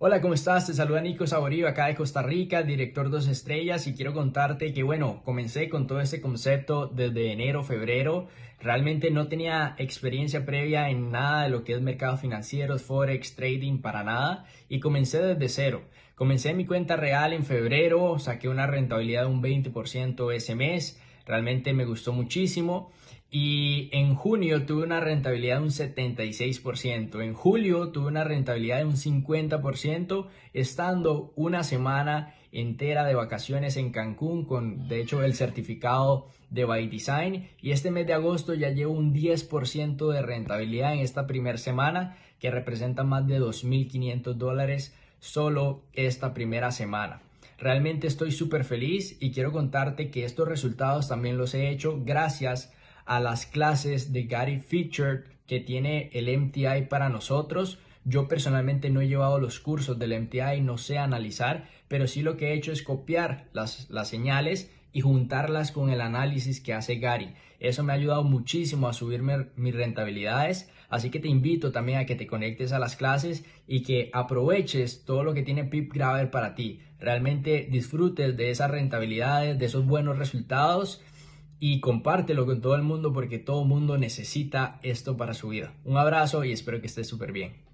Hola, ¿cómo estás? Te saluda Nico Saborío acá de Costa Rica, director dos estrellas y quiero contarte que bueno, comencé con todo este concepto desde enero, febrero. Realmente no tenía experiencia previa en nada de lo que es mercados financieros, forex, trading, para nada y comencé desde cero. Comencé mi cuenta real en febrero, saqué una rentabilidad de un 20% ese mes Realmente me gustó muchísimo. Y en junio tuve una rentabilidad de un 76%, en julio tuve una rentabilidad de un 50%, estando una semana entera de vacaciones en Cancún con de hecho el certificado de By Design y este mes de agosto ya llevo un 10% de rentabilidad en esta primera semana que representa más de 2.500 dólares solo esta primera semana. Realmente estoy súper feliz y quiero contarte que estos resultados también los he hecho gracias a las clases de Gary Featured que tiene el MTI para nosotros. Yo personalmente no he llevado los cursos del MTI, no sé analizar, pero sí lo que he hecho es copiar las, las señales y juntarlas con el análisis que hace Gary. Eso me ha ayudado muchísimo a subirme mis rentabilidades, así que te invito también a que te conectes a las clases y que aproveches todo lo que tiene Pip Graver para ti. Realmente disfrutes de esas rentabilidades, de esos buenos resultados y compártelo con todo el mundo porque todo el mundo necesita esto para su vida. Un abrazo y espero que estés súper bien.